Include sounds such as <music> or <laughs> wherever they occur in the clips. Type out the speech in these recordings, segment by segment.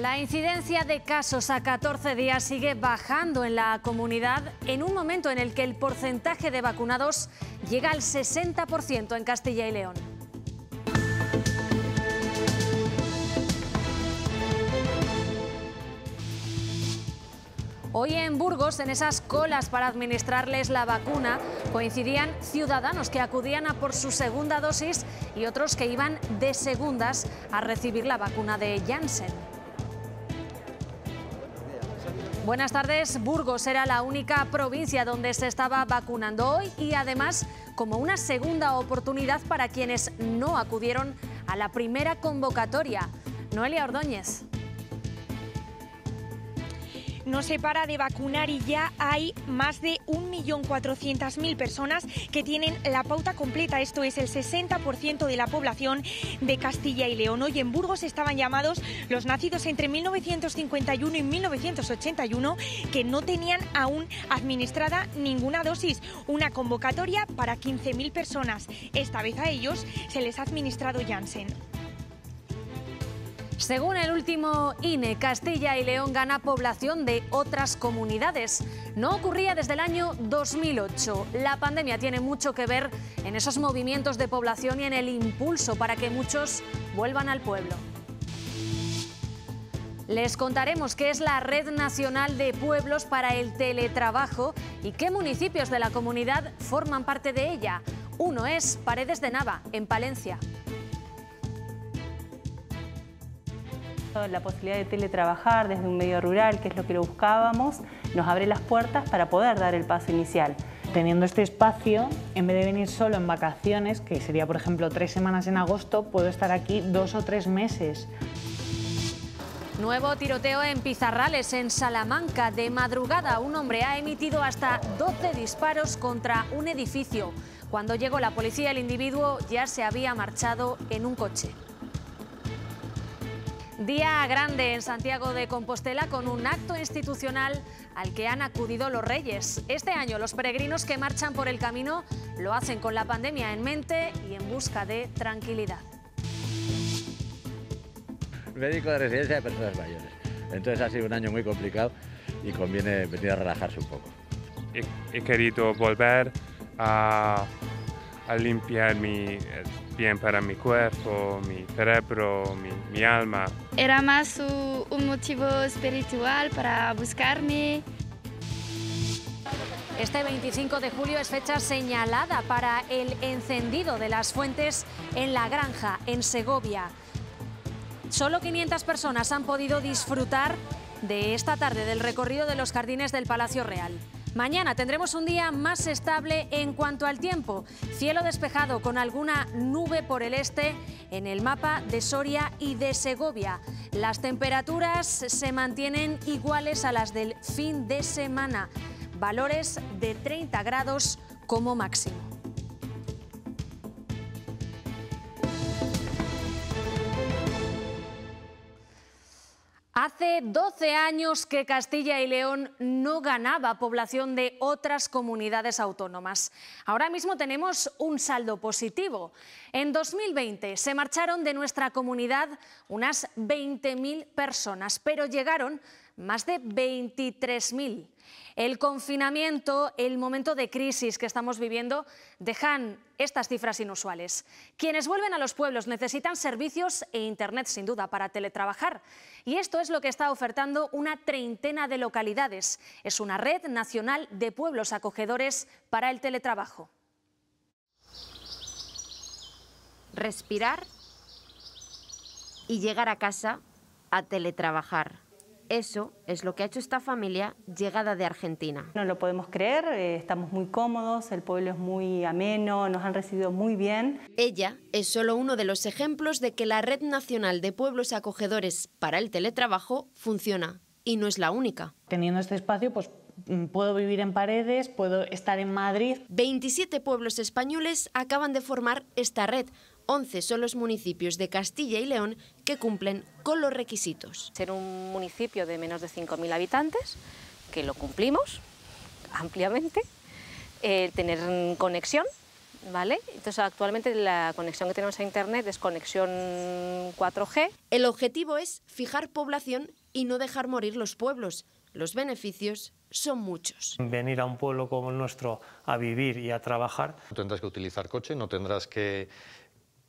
La incidencia de casos a 14 días sigue bajando en la comunidad en un momento en el que el porcentaje de vacunados llega al 60% en Castilla y León. Hoy en Burgos, en esas colas para administrarles la vacuna, coincidían ciudadanos que acudían a por su segunda dosis y otros que iban de segundas a recibir la vacuna de Janssen. Buenas tardes. Burgos era la única provincia donde se estaba vacunando hoy y además como una segunda oportunidad para quienes no acudieron a la primera convocatoria. Noelia Ordóñez no se para de vacunar y ya hay más de 1.400.000 personas que tienen la pauta completa. Esto es el 60% de la población de Castilla y León. Hoy en Burgos estaban llamados los nacidos entre 1951 y 1981 que no tenían aún administrada ninguna dosis. Una convocatoria para 15.000 personas. Esta vez a ellos se les ha administrado Janssen. Según el último INE, Castilla y León gana población de otras comunidades. No ocurría desde el año 2008. La pandemia tiene mucho que ver en esos movimientos de población y en el impulso para que muchos vuelvan al pueblo. Les contaremos qué es la Red Nacional de Pueblos para el Teletrabajo y qué municipios de la comunidad forman parte de ella. Uno es Paredes de Nava, en Palencia. La posibilidad de teletrabajar desde un medio rural, que es lo que lo buscábamos, nos abre las puertas para poder dar el paso inicial. Teniendo este espacio, en vez de venir solo en vacaciones, que sería por ejemplo tres semanas en agosto, puedo estar aquí dos o tres meses. Nuevo tiroteo en Pizarrales, en Salamanca. De madrugada, un hombre ha emitido hasta 12 disparos contra un edificio. Cuando llegó la policía, el individuo ya se había marchado en un coche. Día grande en Santiago de Compostela con un acto institucional al que han acudido los reyes. Este año los peregrinos que marchan por el camino lo hacen con la pandemia en mente y en busca de tranquilidad. Médico de residencia de personas mayores. Entonces ha sido un año muy complicado y conviene venir a relajarse un poco. He, querido volver a, limpiar mi, bien para mi cuerpo, mi cerebro, mi alma era más un motivo espiritual para buscarme. Este 25 de julio es fecha señalada para el encendido de las fuentes en la granja, en Segovia. Solo 500 personas han podido disfrutar de esta tarde del recorrido de los jardines del Palacio Real. Mañana tendremos un día más estable en cuanto al tiempo. Cielo despejado con alguna nube por el este en el mapa de Soria y de Segovia. Las temperaturas se mantienen iguales a las del fin de semana. Valores de 30 grados como máximo. Hace 12 años que Castilla y León no ganaba población de otras comunidades autónomas. Ahora mismo tenemos un saldo positivo. En 2020 se marcharon de nuestra comunidad unas 20.000 personas, pero llegaron más de 23.000. El confinamiento, el momento de crisis que estamos viviendo, dejan estas cifras inusuales. Quienes vuelven a los pueblos necesitan servicios e Internet, sin duda, para teletrabajar. Y esto es lo que está ofertando una treintena de localidades. Es una red nacional de pueblos acogedores para el teletrabajo. Respirar y llegar a casa a teletrabajar. Eso es lo que ha hecho esta familia llegada de Argentina. No lo podemos creer, eh, estamos muy cómodos, el pueblo es muy ameno, nos han recibido muy bien. Ella es solo uno de los ejemplos de que la Red Nacional de Pueblos Acogedores para el Teletrabajo funciona y no es la única. Teniendo este espacio, pues mm, puedo vivir en paredes, puedo estar en Madrid. 27 pueblos españoles acaban de formar esta red 11 son los municipios de Castilla y León que cumplen con los requisitos. Ser un municipio de menos de 5.000 habitantes, que lo cumplimos ampliamente, eh, tener conexión, ¿vale? Entonces actualmente la conexión que tenemos a Internet es conexión 4G. El objetivo es fijar población y no dejar morir los pueblos. Los beneficios son muchos. Venir a un pueblo como el nuestro a vivir y a trabajar. No tendrás que utilizar coche, no tendrás que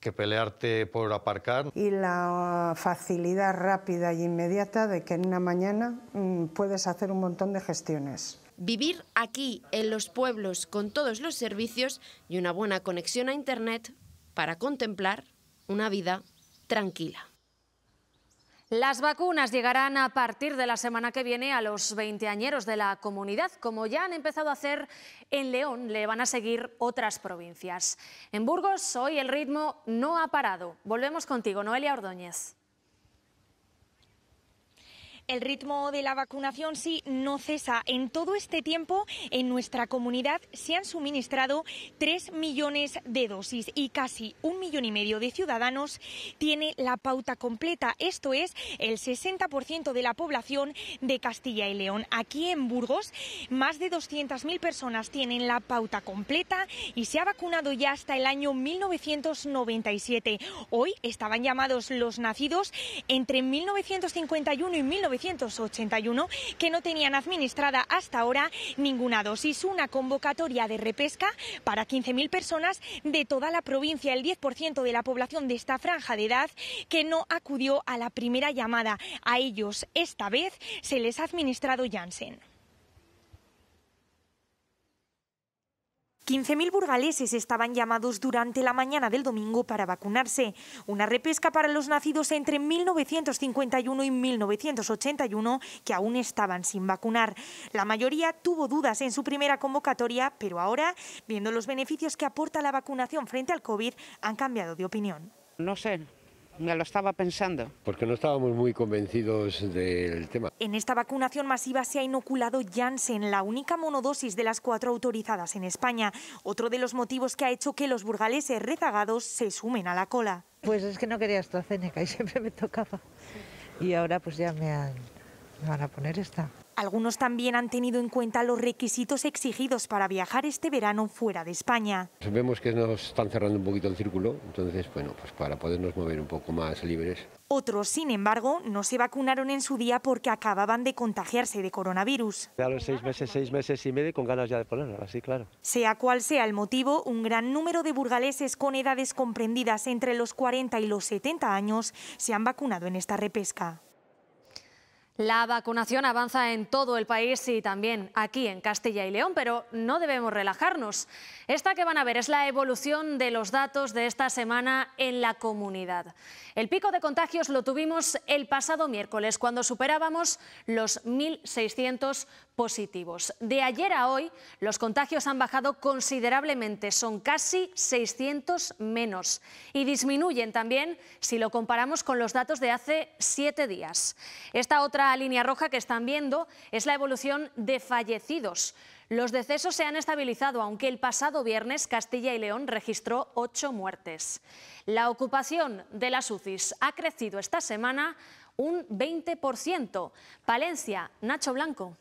que pelearte por aparcar. Y la facilidad rápida y e inmediata de que en una mañana mm, puedes hacer un montón de gestiones. Vivir aquí, en los pueblos, con todos los servicios y una buena conexión a Internet para contemplar una vida tranquila. Las vacunas llegarán a partir de la semana que viene a los veinteañeros de la comunidad, como ya han empezado a hacer en León, le van a seguir otras provincias. En Burgos hoy el ritmo no ha parado. Volvemos contigo, Noelia Ordóñez. El ritmo de la vacunación sí no cesa. En todo este tiempo, en nuestra comunidad se han suministrado 3 millones de dosis y casi un millón y medio de ciudadanos tiene la pauta completa. Esto es el 60% de la población de Castilla y León. Aquí en Burgos, más de 200.000 personas tienen la pauta completa y se ha vacunado ya hasta el año 1997. Hoy estaban llamados los nacidos entre 1951 y 1997 1981 que no tenían administrada hasta ahora ninguna dosis. Una convocatoria de repesca para 15.000 personas de toda la provincia, el 10% de la población de esta franja de edad que no acudió a la primera llamada. A ellos esta vez se les ha administrado Janssen. 15.000 burgaleses estaban llamados durante la mañana del domingo para vacunarse. Una repesca para los nacidos entre 1951 y 1981 que aún estaban sin vacunar. La mayoría tuvo dudas en su primera convocatoria, pero ahora, viendo los beneficios que aporta la vacunación frente al COVID, han cambiado de opinión. No sé, me lo estaba pensando. Porque no estábamos muy convencidos del tema. En esta vacunación masiva se ha inoculado Janssen, la única monodosis de las cuatro autorizadas en España. Otro de los motivos que ha hecho que los burgaleses rezagados se sumen a la cola. Pues es que no quería AstraZeneca y <laughs> siempre me tocaba. Y ahora pues ya me van a poner esta. Algunos también han tenido en cuenta los requisitos exigidos para viajar este verano fuera de España. Vemos que nos están cerrando un poquito el círculo, entonces, bueno, pues para podernos mover un poco más libres. Otros, sin embargo, no se vacunaron en su día porque acababan de contagiarse de coronavirus. los seis meses, seis meses y medio, con ganas ya de así claro. Sea cual sea el motivo, un gran número de burgaleses con edades comprendidas entre los 40 y los 70 años se han vacunado en esta repesca. La vacunación avanza en todo el país y también aquí en Castilla y León, pero no debemos relajarnos. Esta que van a ver es la evolución de los datos de esta semana en la comunidad. El pico de contagios lo tuvimos el pasado miércoles, cuando superábamos los 1.600 positivos. De ayer a hoy, los contagios han bajado considerablemente, son casi 600 menos y disminuyen también si lo comparamos con los datos de hace siete días. Esta otra línea roja que están viendo es la evolución de fallecidos. Los decesos se han estabilizado, aunque el pasado viernes Castilla y León registró ocho muertes. La ocupación de las UCIs ha crecido esta semana un 20%. Palencia, Nacho Blanco.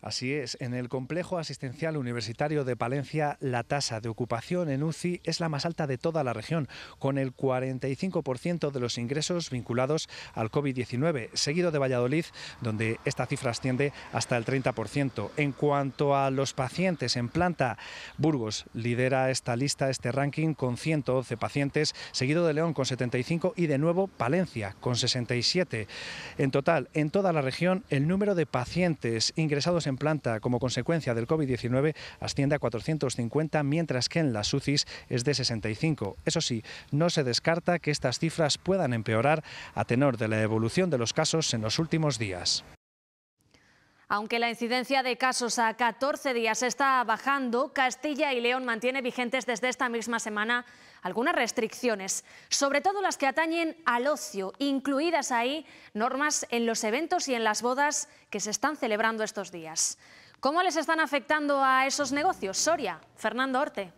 Así es, en el complejo asistencial universitario de Palencia, la tasa de ocupación en UCI es la más alta de toda la región, con el 45% de los ingresos vinculados al COVID-19, seguido de Valladolid, donde esta cifra asciende hasta el 30%. En cuanto a los pacientes en planta, Burgos lidera esta lista, este ranking, con 111 pacientes, seguido de León con 75 y de nuevo Palencia con 67. En total, en toda la región, el número de pacientes ingresados en planta como consecuencia del COVID-19 asciende a 450, mientras que en las UCIs es de 65. Eso sí, no se descarta que estas cifras puedan empeorar a tenor de la evolución de los casos en los últimos días. Aunque la incidencia de casos a 14 días está bajando, Castilla y León mantiene vigentes desde esta misma semana algunas restricciones, sobre todo las que atañen al ocio, incluidas ahí normas en los eventos y en las bodas que se están celebrando estos días. ¿Cómo les están afectando a esos negocios? Soria, Fernando Orte.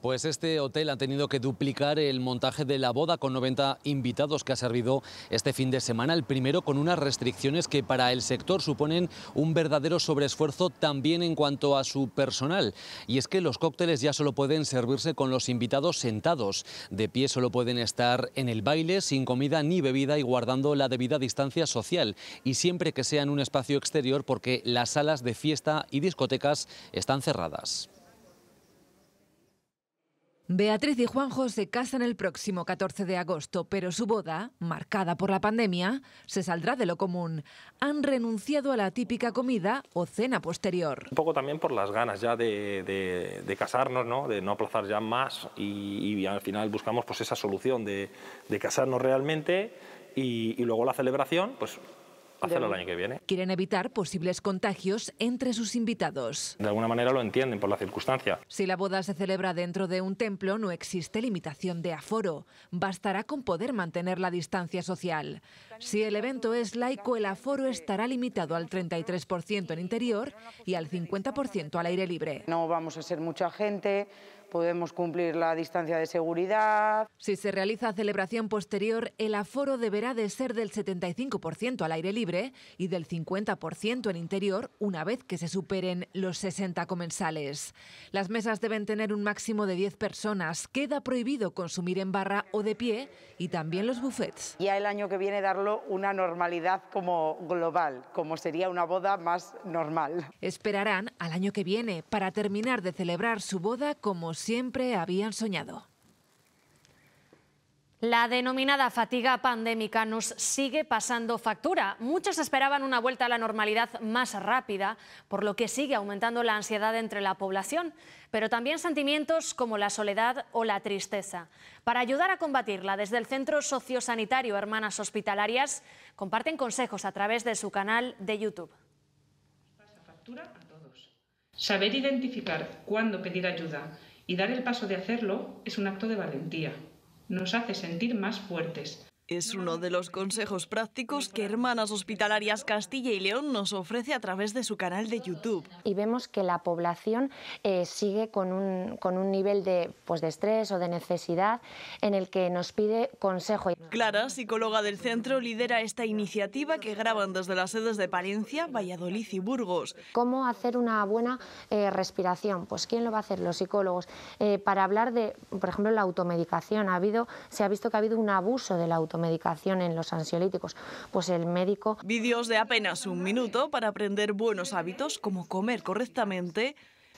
Pues este hotel ha tenido que duplicar el montaje de la boda con 90 invitados que ha servido este fin de semana. El primero con unas restricciones que para el sector suponen un verdadero sobreesfuerzo también en cuanto a su personal. Y es que los cócteles ya solo pueden servirse con los invitados sentados. De pie solo pueden estar en el baile, sin comida ni bebida y guardando la debida distancia social. Y siempre que sea en un espacio exterior porque las salas de fiesta y discotecas están cerradas. Beatriz y Juanjo se casan el próximo 14 de agosto, pero su boda, marcada por la pandemia, se saldrá de lo común. Han renunciado a la típica comida o cena posterior. Un poco también por las ganas ya de, casarnos, ¿no? de no aplazar ya más y, al final buscamos pues, esa solución de, casarnos realmente y, y luego la celebración, pues que viene. Quieren evitar posibles contagios entre sus invitados. De alguna manera lo entienden por la circunstancia. Si la boda se celebra dentro de un templo, no existe limitación de aforo. Bastará con poder mantener la distancia social. Si el evento es laico, el aforo estará limitado al 33% en interior y al 50% al aire libre. No vamos a ser mucha gente podemos cumplir la distancia de seguridad. Si se realiza celebración posterior, el aforo deberá de ser del 75% al aire libre y del 50% en interior una vez que se superen los 60 comensales. Las mesas deben tener un máximo de 10 personas. Queda prohibido consumir en barra o de pie y también los buffets. Ya el año que viene darlo una normalidad como global, como sería una boda más normal. Esperarán al año que viene para terminar de celebrar su boda como siempre habían soñado. La denominada fatiga pandémica nos sigue pasando factura. Muchos esperaban una vuelta a la normalidad más rápida, por lo que sigue aumentando la ansiedad entre la población, pero también sentimientos como la soledad o la tristeza. Para ayudar a combatirla, desde el Centro Sociosanitario Hermanas Hospitalarias comparten consejos a través de su canal de YouTube. Saber identificar cuándo pedir ayuda y dar el paso de hacerlo es un acto de valentía. Nos hace sentir más fuertes, es uno de los consejos prácticos que Hermanas Hospitalarias Castilla y León nos ofrece a través de su canal de YouTube. Y vemos que la población eh, sigue con un, con un nivel pues, de, estrés o de necesidad en el que nos pide consejo. Clara, psicóloga del centro, lidera esta iniciativa que graban desde las sedes de Palencia, Valladolid y Burgos. ¿Cómo hacer una buena eh, respiración? Pues ¿quién lo va a hacer? Los psicólogos. Eh, para hablar de, por ejemplo, la automedicación. Ha habido, se ha visto que ha habido un abuso de la automedicación medicación en los ansiolíticos, pues el médico... Vídeos de apenas un minuto para aprender buenos hábitos como comer correctamente.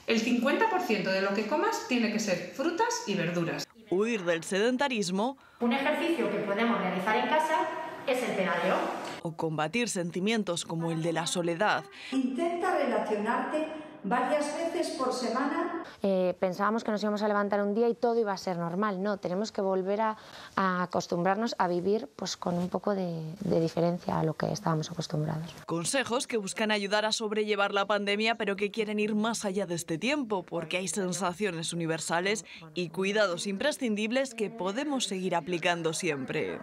El 50% de lo que comas tiene que ser frutas y verduras. Huir del sedentarismo. Un ejercicio que podemos realizar en casa es el pedaleo. O combatir sentimientos como el de la soledad. Intenta relacionarte varias veces por semana. Eh, pensábamos que nos íbamos a levantar un día y todo iba a ser normal. No, tenemos que volver a, acostumbrarnos a vivir pues, con un poco de, diferencia a lo que estábamos acostumbrados. Consejos que buscan ayudar a sobrellevar la pandemia, pero que quieren ir más allá de este tiempo, porque hay sensaciones universales y cuidados imprescindibles que podemos seguir aplicando siempre.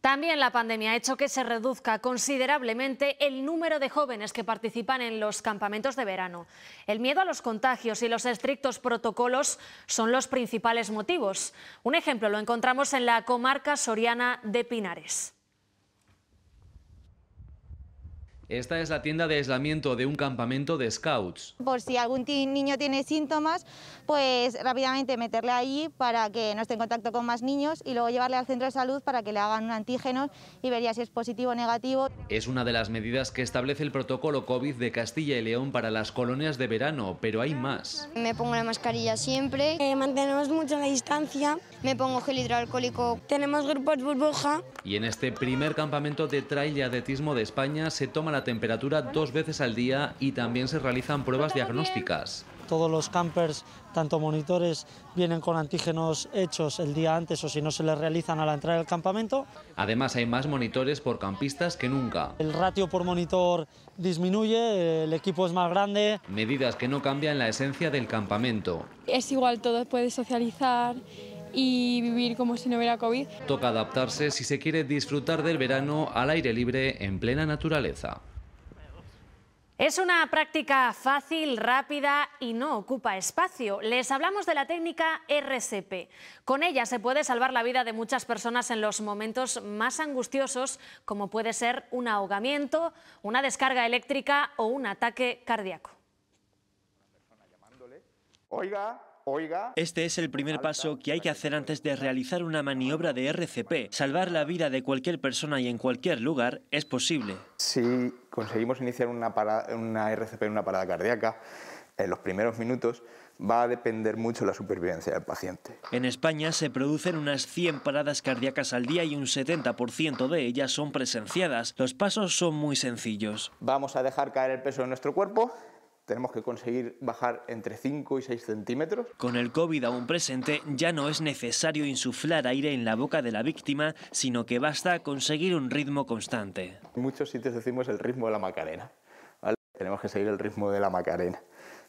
También la pandemia ha hecho que se reduzca considerablemente el número de jóvenes que participan en los campamentos de verano. El miedo a los contagios y los estrictos protocolos son los principales motivos. Un ejemplo lo encontramos en la comarca soriana de Pinares. Esta es la tienda de aislamiento de un campamento de scouts. Por si algún niño tiene síntomas, pues rápidamente meterle ahí para que no esté en contacto con más niños y luego llevarle al centro de salud para que le hagan un antígeno y vería si es positivo o negativo. Es una de las medidas que establece el protocolo COVID de Castilla y León para las colonias de verano, pero hay más. Me pongo la mascarilla siempre, eh, mantenemos mucho la distancia, me pongo gel hidroalcohólico, tenemos grupos burbuja. Y en este primer campamento de trail y atletismo de España se toma la temperatura dos veces al día y también se realizan pruebas diagnósticas. Todos los campers, tanto monitores, vienen con antígenos hechos el día antes o si no se les realizan a la entrada del campamento. Además hay más monitores por campistas que nunca. El ratio por monitor disminuye, el equipo es más grande. Medidas que no cambian la esencia del campamento. Es igual, todos pueden socializar, y vivir como si no hubiera COVID. Toca adaptarse si se quiere disfrutar del verano al aire libre en plena naturaleza. Es una práctica fácil, rápida y no ocupa espacio. Les hablamos de la técnica RCP. Con ella se puede salvar la vida de muchas personas en los momentos más angustiosos, como puede ser un ahogamiento, una descarga eléctrica o un ataque cardíaco. Oiga, este es el primer paso que hay que hacer antes de realizar una maniobra de RCP. Salvar la vida de cualquier persona y en cualquier lugar es posible. Si conseguimos iniciar una, RCP en una parada cardíaca, en los primeros minutos va a depender mucho la supervivencia del paciente. En España se producen unas 100 paradas cardíacas al día y un 70% de ellas son presenciadas. Los pasos son muy sencillos. Vamos a dejar caer el peso de nuestro cuerpo tenemos que conseguir bajar entre 5 y 6 centímetros. Con el COVID aún presente, ya no es necesario insuflar aire en la boca de la víctima, sino que basta conseguir un ritmo constante. En muchos sitios decimos el ritmo de la Macarena. Tenemos que seguir el ritmo de la Macarena.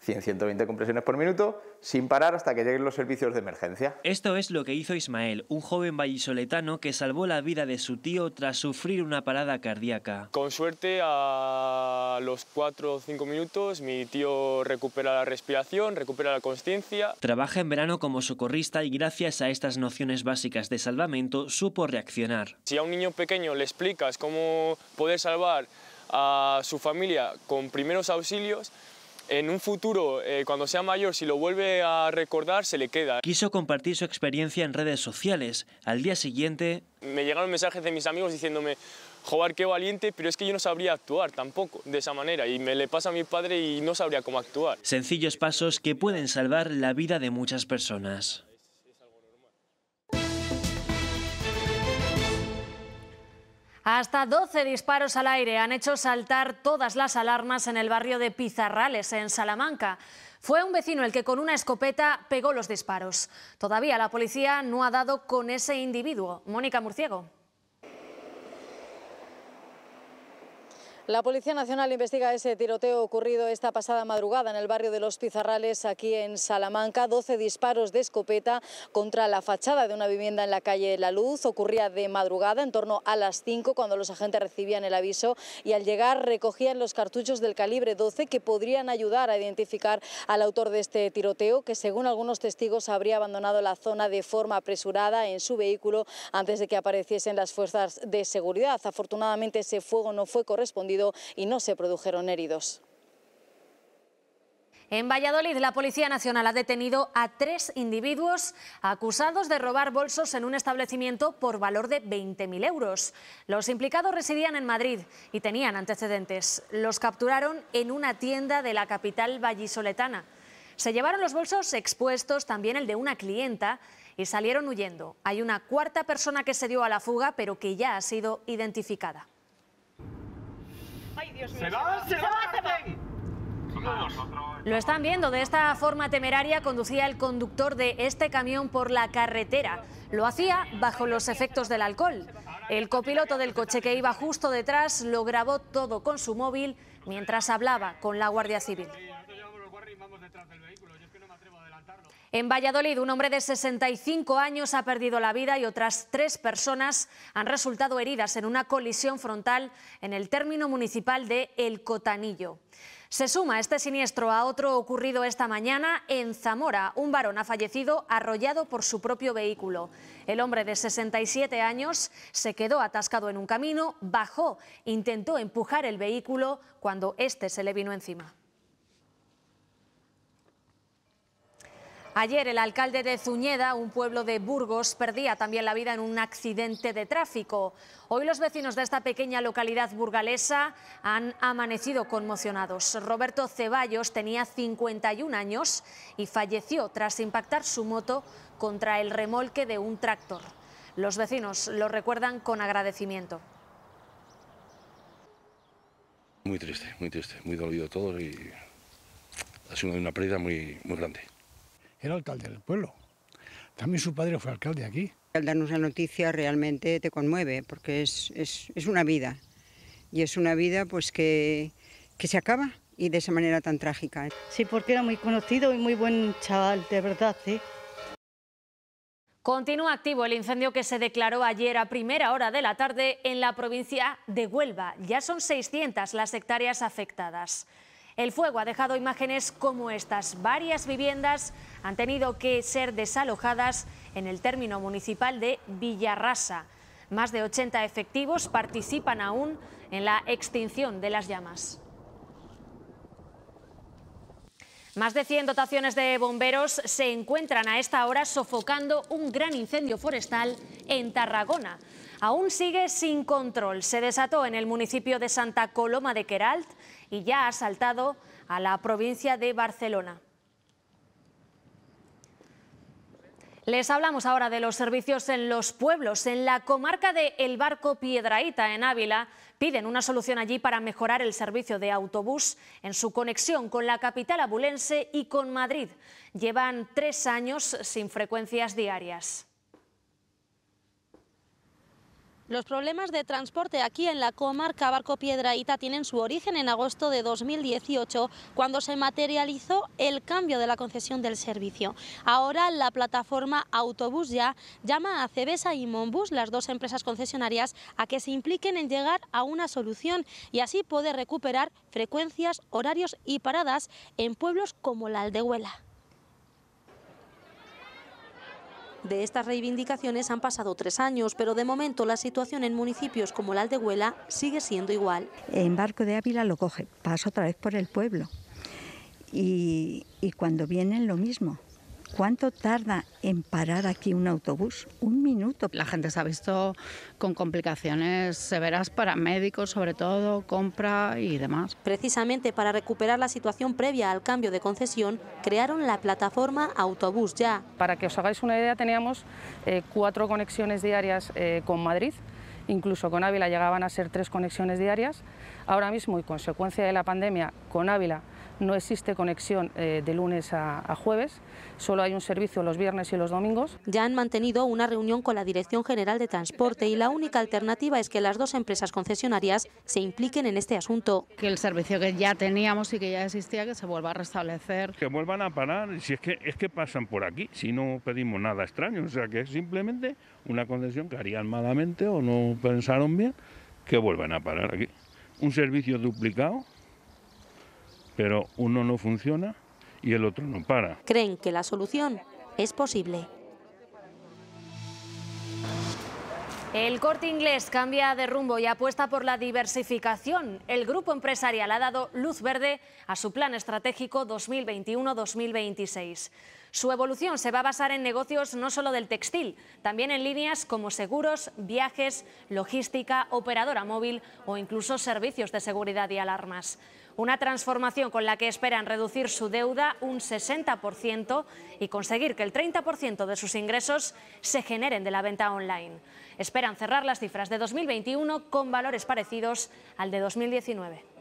100-120 compresiones por minuto, sin parar hasta que lleguen los servicios de emergencia. Esto es lo que hizo Ismael, un joven vallisoletano que salvó la vida de su tío tras sufrir una parada cardíaca. Con suerte, a los 4 o 5 minutos, mi tío recupera la respiración, recupera la conciencia. Trabaja en verano como socorrista y gracias a estas nociones básicas de salvamento supo reaccionar. Si a un niño pequeño le explicas cómo poder salvar a su familia con primeros auxilios, en un futuro, eh, cuando sea mayor, si lo vuelve a recordar, se le queda. Quiso compartir su experiencia en redes sociales. Al día siguiente... Me llegaron mensajes de mis amigos diciéndome, joder, qué valiente, pero es que yo no sabría actuar tampoco de esa manera y me le pasa a mi padre y no sabría cómo actuar. Sencillos pasos que pueden salvar la vida de muchas personas. Hasta 12 disparos al aire han hecho saltar todas las alarmas en el barrio de Pizarrales, en Salamanca. Fue un vecino el que con una escopeta pegó los disparos. Todavía la policía no ha dado con ese individuo. Mónica Murciego. La Policía Nacional investiga ese tiroteo ocurrido esta pasada madrugada en el barrio de Los Pizarrales, aquí en Salamanca. 12 disparos de escopeta contra la fachada de una vivienda en la calle La Luz. Ocurría de madrugada, en torno a las 5, cuando los agentes recibían el aviso y al llegar recogían los cartuchos del calibre 12 que podrían ayudar a identificar al autor de este tiroteo, que según algunos testigos habría abandonado la zona de forma apresurada en su vehículo antes de que apareciesen las fuerzas de seguridad. Afortunadamente ese fuego no fue correspondido y no se produjeron heridos. En Valladolid, la Policía Nacional ha detenido a tres individuos acusados de robar bolsos en un establecimiento por valor de 20.000 euros. Los implicados residían en Madrid y tenían antecedentes. Los capturaron en una tienda de la capital vallisoletana. Se llevaron los bolsos expuestos, también el de una clienta, y salieron huyendo. Hay una cuarta persona que se dio a la fuga, pero que ya ha sido identificada. Lo están viendo, de esta forma temeraria conducía el conductor de este camión por la carretera. Lo hacía bajo los efectos del alcohol. El copiloto del coche que iba justo detrás lo grabó todo con su móvil mientras hablaba con la Guardia Civil. En Valladolid, un hombre de 65 años ha perdido la vida y otras tres personas han resultado heridas en una colisión frontal en el término municipal de El Cotanillo. Se suma este siniestro a otro ocurrido esta mañana en Zamora. Un varón ha fallecido arrollado por su propio vehículo. El hombre de 67 años se quedó atascado en un camino, bajó, intentó empujar el vehículo cuando este se le vino encima. Ayer el alcalde de Zuñeda, un pueblo de Burgos, perdía también la vida en un accidente de tráfico. Hoy los vecinos de esta pequeña localidad burgalesa han amanecido conmocionados. Roberto Ceballos tenía 51 años y falleció tras impactar su moto contra el remolque de un tractor. Los vecinos lo recuerdan con agradecimiento. Muy triste, muy triste, muy dolido todo y ha sido una pérdida muy, muy grande era alcalde del pueblo. También su padre fue alcalde aquí. Al darnos la noticia realmente te conmueve, porque es, es, es una vida. Y es una vida pues que, que se acaba y de esa manera tan trágica. Sí, porque era muy conocido y muy buen chaval, de verdad, sí. ¿eh? Continúa activo el incendio que se declaró ayer a primera hora de la tarde en la provincia de Huelva. Ya son 600 las hectáreas afectadas. El fuego ha dejado imágenes como estas. Varias viviendas han tenido que ser desalojadas en el término municipal de Villarrasa. Más de 80 efectivos participan aún en la extinción de las llamas. Más de 100 dotaciones de bomberos se encuentran a esta hora sofocando un gran incendio forestal en Tarragona. Aún sigue sin control. Se desató en el municipio de Santa Coloma de Queralt y ya ha saltado a la provincia de Barcelona. Les hablamos ahora de los servicios en los pueblos. En la comarca de El Barco Piedraíta, en Ávila, piden una solución allí para mejorar el servicio de autobús en su conexión con la capital abulense y con Madrid. Llevan tres años sin frecuencias diarias. Los problemas de transporte aquí en la comarca Barco Piedraíta tienen su origen en agosto de 2018, cuando se materializó el cambio de la concesión del servicio. Ahora la plataforma Autobús Ya llama a Cebesa y Monbus, las dos empresas concesionarias, a que se impliquen en llegar a una solución y así poder recuperar frecuencias, horarios y paradas en pueblos como la Aldehuela. De estas reivindicaciones han pasado tres años, pero de momento la situación en municipios como la Aldehuela sigue siendo igual. En Barco de Ávila lo coge, pasa otra vez por el pueblo y cuando vienen lo mismo. ¿Cuánto tarda en parar aquí un autobús? Un minuto. La gente se ha visto con complicaciones severas para médicos, sobre todo, compra y demás. Precisamente para recuperar la situación previa al cambio de concesión, crearon la plataforma Autobús Ya. Para que os hagáis una idea, teníamos eh, cuatro conexiones diarias eh, con Madrid incluso con Ávila llegaban a ser tres conexiones diarias. Ahora mismo, y consecuencia de la pandemia, con Ávila no existe conexión eh, de lunes a, a, jueves, solo hay un servicio los viernes y los domingos. Ya han mantenido una reunión con la Dirección General de Transporte y la única alternativa es que las dos empresas concesionarias se impliquen en este asunto. Que el servicio que ya teníamos y que ya existía que se vuelva a restablecer. Que vuelvan a parar, si es que, es que pasan por aquí, si no pedimos nada extraño, o sea que es simplemente una concesión que harían malamente o no pensaron bien, que vuelvan a parar aquí. Un servicio duplicado pero uno no funciona y el otro no para. Creen que la solución es posible. El corte inglés cambia de rumbo y apuesta por la diversificación. El grupo empresarial ha dado luz verde a su plan estratégico 2021-2026. Su evolución se va a basar en negocios no solo del textil, también en líneas como seguros, viajes, logística, operadora móvil o incluso servicios de seguridad y alarmas. Una transformación con la que esperan reducir su deuda un 60% y conseguir que el 30% de sus ingresos se generen de la venta online. Esperan cerrar las cifras de 2021 con valores parecidos al de 2019.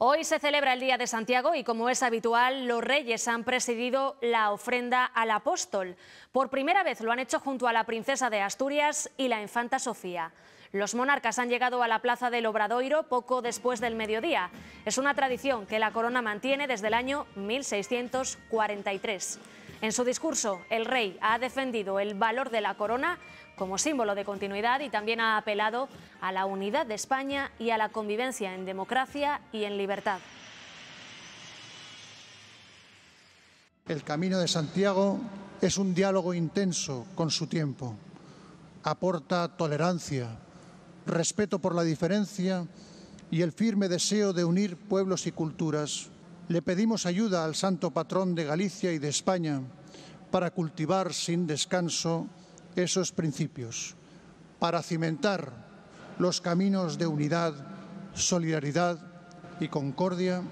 Hoy se celebra el Día de Santiago y como es habitual, los reyes han presidido la ofrenda al apóstol. Por primera vez lo han hecho junto a la princesa de Asturias y la infanta Sofía. Los monarcas han llegado a la plaza del Obradoiro poco después del mediodía. Es una tradición que la corona mantiene desde el año 1643. En su discurso, el rey ha defendido el valor de la corona como símbolo de continuidad y también ha apelado a la unidad de España y a la convivencia en democracia y en libertad. El Camino de Santiago es un diálogo intenso con su tiempo. Aporta tolerancia, respeto por la diferencia y el firme deseo de unir pueblos y culturas. Le pedimos ayuda al santo patrón de Galicia y de España para cultivar sin descanso esos principios para cimentar los caminos de unidad, solidaridad y concordia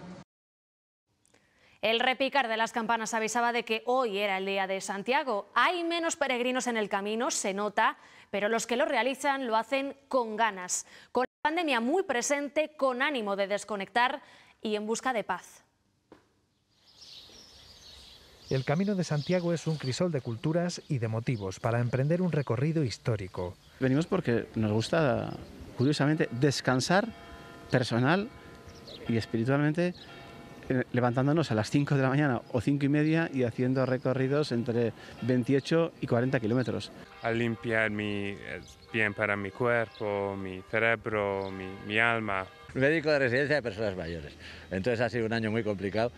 el repicar de las campanas avisaba de que hoy era el día de Santiago. Hay menos peregrinos en el camino, se nota, pero los que lo realizan lo hacen con ganas, con la pandemia muy presente, con ánimo de desconectar y en busca de paz. El Camino de Santiago es un crisol de culturas y de motivos para emprender un recorrido histórico. Venimos porque nos gusta, curiosamente, descansar personal y espiritualmente eh, levantándonos a las 5 de la mañana o 5 y media y haciendo recorridos entre 28 y 40 kilómetros. Al limpiar mi, eh, bien para mi cuerpo, mi cerebro, mi alma, médico de residencia de personas mayores. Entonces ha sido un año muy complicado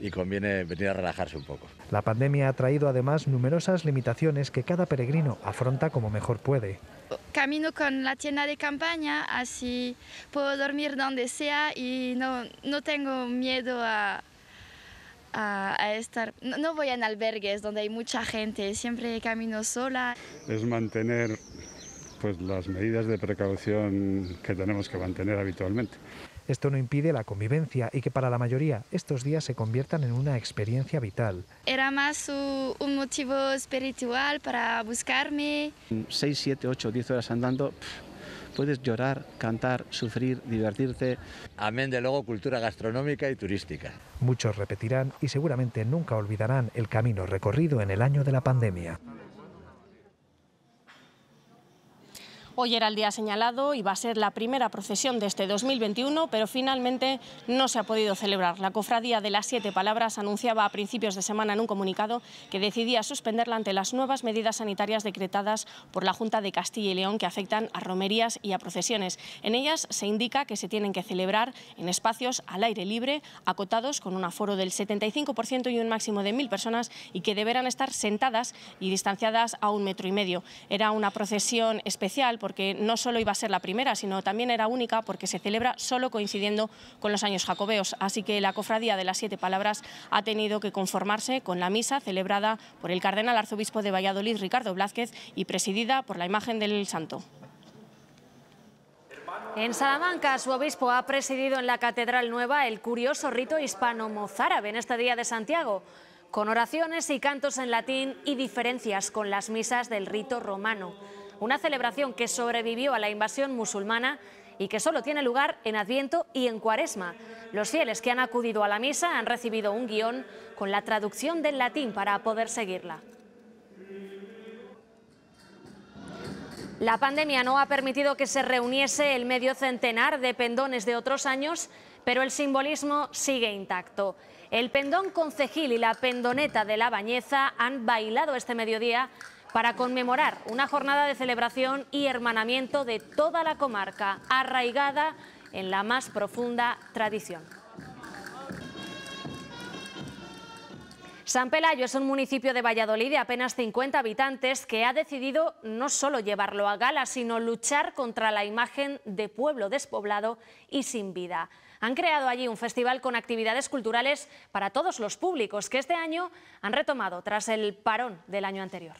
y conviene venir a relajarse un poco. La pandemia ha traído además numerosas limitaciones que cada peregrino afronta como mejor puede. Camino con la tienda de campaña, así puedo dormir donde sea y no, tengo miedo a, estar... No, no voy en albergues donde hay mucha gente, siempre camino sola. Es mantener pues las medidas de precaución que tenemos que mantener habitualmente. Esto no impide la convivencia y que para la mayoría estos días se conviertan en una experiencia vital. Era más un motivo espiritual para buscarme. 6, 7, 8, 10 horas andando, puedes llorar, cantar, sufrir, divertirte. Amén de luego cultura gastronómica y turística. Muchos repetirán y seguramente nunca olvidarán el camino recorrido en el año de la pandemia. Hoy era el día señalado, ...y va a ser la primera procesión de este 2021, pero finalmente no se ha podido celebrar. La cofradía de las siete palabras anunciaba a principios de semana en un comunicado que decidía suspenderla ante las nuevas medidas sanitarias decretadas por la Junta de Castilla y León que afectan a romerías y a procesiones. En ellas se indica que se tienen que celebrar en espacios al aire libre, acotados con un aforo del 75% y un máximo de mil personas y que deberán estar sentadas y distanciadas a un metro y medio. Era una procesión especial porque no solo iba a ser la primera, sino también era única porque se celebra solo coincidiendo con los años jacobeos. Así que la Cofradía de las Siete Palabras ha tenido que conformarse con la misa celebrada por el cardenal arzobispo de Valladolid, Ricardo Blázquez, y presidida por la imagen del santo. En Salamanca, su obispo ha presidido en la Catedral Nueva el curioso rito hispano-mozárabe en este día de Santiago, con oraciones y cantos en latín y diferencias con las misas del rito romano una celebración que sobrevivió a la invasión musulmana y que solo tiene lugar en Adviento y en Cuaresma. Los fieles que han acudido a la misa han recibido un guión con la traducción del latín para poder seguirla. La pandemia no ha permitido que se reuniese el medio centenar de pendones de otros años, pero el simbolismo sigue intacto. El pendón concejil y la pendoneta de la Bañeza han bailado este mediodía para conmemorar una jornada de celebración y hermanamiento de toda la comarca, arraigada en la más profunda tradición. San Pelayo es un municipio de Valladolid de apenas 50 habitantes que ha decidido no solo llevarlo a gala, sino luchar contra la imagen de pueblo despoblado y sin vida. Han creado allí un festival con actividades culturales para todos los públicos que este año han retomado tras el parón del año anterior.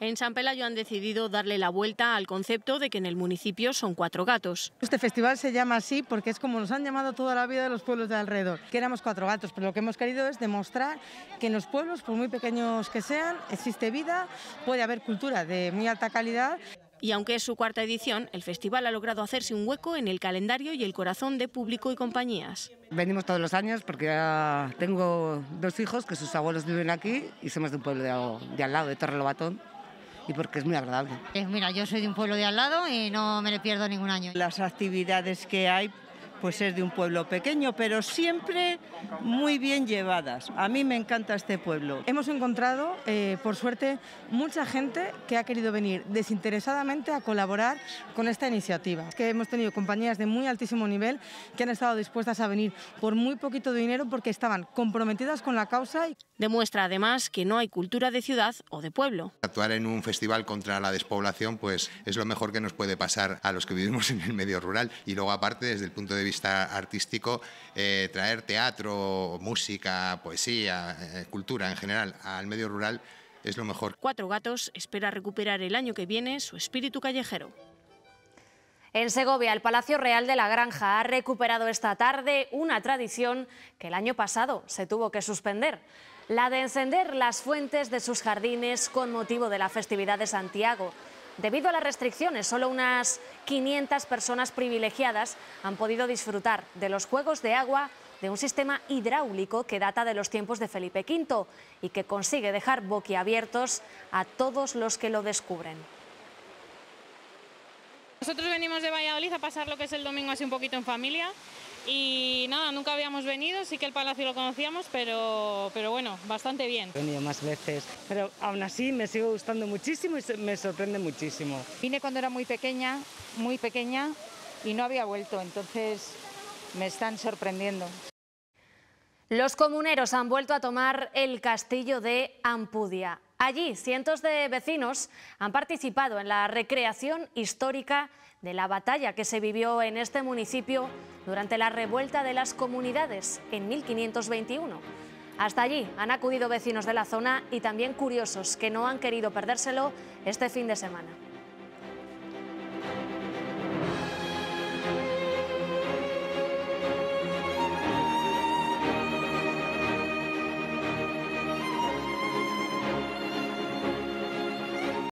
En San Pelayo han decidido darle la vuelta al concepto de que en el municipio son cuatro gatos. Este festival se llama así porque es como nos han llamado toda la vida de los pueblos de alrededor, que éramos cuatro gatos, pero lo que hemos querido es demostrar que en los pueblos, por muy pequeños que sean, existe vida, puede haber cultura de muy alta calidad. Y aunque es su cuarta edición, el festival ha logrado hacerse un hueco en el calendario y el corazón de público y compañías. Venimos todos los años porque ya tengo dos hijos que sus abuelos viven aquí y somos de un pueblo de, al lado, de Torrelobatón y porque es muy agradable. Eh, mira, yo soy de un pueblo de al lado y no me le pierdo ningún año. Las actividades que hay pues es de un pueblo pequeño, pero siempre muy bien llevadas. A mí me encanta este pueblo. Hemos encontrado, eh, por suerte, mucha gente que ha querido venir desinteresadamente a colaborar con esta iniciativa. Que hemos tenido compañías de muy altísimo nivel que han estado dispuestas a venir por muy poquito dinero porque estaban comprometidas con la causa. Demuestra además que no hay cultura de ciudad o de pueblo. Actuar en un festival contra la despoblación pues es lo mejor que nos puede pasar a los que vivimos en el medio rural y luego aparte desde el punto de vista artístico, eh, traer teatro, música, poesía, eh, cultura en general al medio rural es lo mejor. Cuatro Gatos espera recuperar el año que viene su espíritu callejero. En Segovia, el Palacio Real de la Granja ha recuperado esta tarde una tradición que el año pasado se tuvo que suspender, la de encender las fuentes de sus jardines con motivo de la festividad de Santiago. Debido a las restricciones, solo unas 500 personas privilegiadas han podido disfrutar de los juegos de agua de un sistema hidráulico que data de los tiempos de Felipe V y que consigue dejar boquiabiertos a todos los que lo descubren. Nosotros venimos de Valladolid a pasar lo que es el domingo así un poquito en familia y nada, nunca habíamos venido, sí que el palacio lo conocíamos, pero, bueno, bastante bien. He venido más veces, pero aún así me sigo gustando muchísimo y me sorprende muchísimo. Vine cuando era muy pequeña, muy pequeña y no había vuelto, entonces me están sorprendiendo. Los comuneros han vuelto a tomar el castillo de Ampudia. Allí, cientos de vecinos han participado en la recreación histórica de la batalla que se vivió en este municipio durante la revuelta de las comunidades en 1521. Hasta allí han acudido vecinos de la zona y también curiosos que no han querido perdérselo este fin de semana.